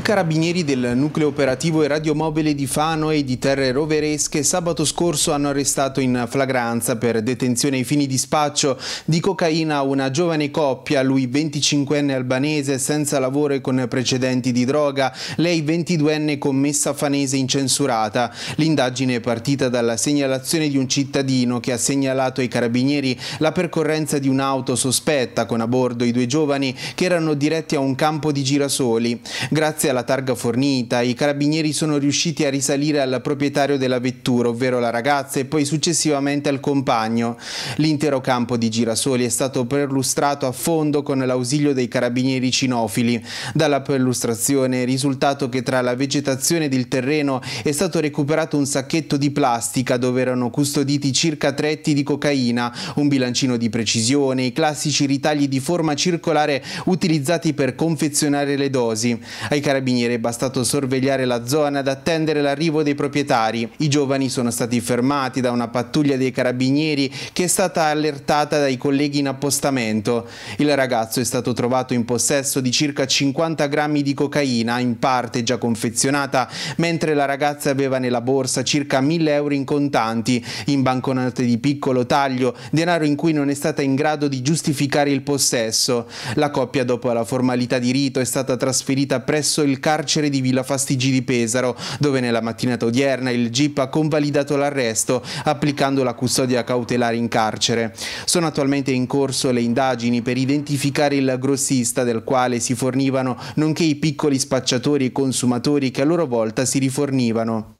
I carabinieri del nucleo operativo e radiomobile di Fano e di Terre Roveresche sabato scorso hanno arrestato in flagranza per detenzione ai fini di spaccio di cocaina una giovane coppia, lui 25enne albanese senza lavoro e con precedenti di droga, lei 22enne commessa fanese incensurata. L'indagine è partita dalla segnalazione di un cittadino che ha segnalato ai carabinieri la percorrenza di un'auto sospetta con a bordo i due giovani che erano diretti a un campo di girasoli. Grazie alla targa fornita, i carabinieri sono riusciti a risalire al proprietario della vettura, ovvero la ragazza, e poi successivamente al compagno. L'intero campo di girasoli è stato perlustrato a fondo con l'ausilio dei carabinieri cinofili. Dalla perlustrazione è risultato che tra la vegetazione del terreno è stato recuperato un sacchetto di plastica dove erano custoditi circa tretti di cocaina, un bilancino di precisione, i classici ritagli di forma circolare utilizzati per confezionare le dosi. Ai carabinieri carabinieri è bastato sorvegliare la zona ad attendere l'arrivo dei proprietari. I giovani sono stati fermati da una pattuglia dei carabinieri che è stata allertata dai colleghi in appostamento. Il ragazzo è stato trovato in possesso di circa 50 grammi di cocaina, in parte già confezionata, mentre la ragazza aveva nella borsa circa 1000 euro in contanti, in banconote di piccolo taglio, denaro in cui non è stata in grado di giustificare il possesso. La coppia dopo la formalità di rito è stata trasferita presso il il carcere di Villa Fastigi di Pesaro, dove nella mattinata odierna il GIP ha convalidato l'arresto applicando la custodia cautelare in carcere. Sono attualmente in corso le indagini per identificare il grossista del quale si fornivano, nonché i piccoli spacciatori e consumatori che a loro volta si rifornivano.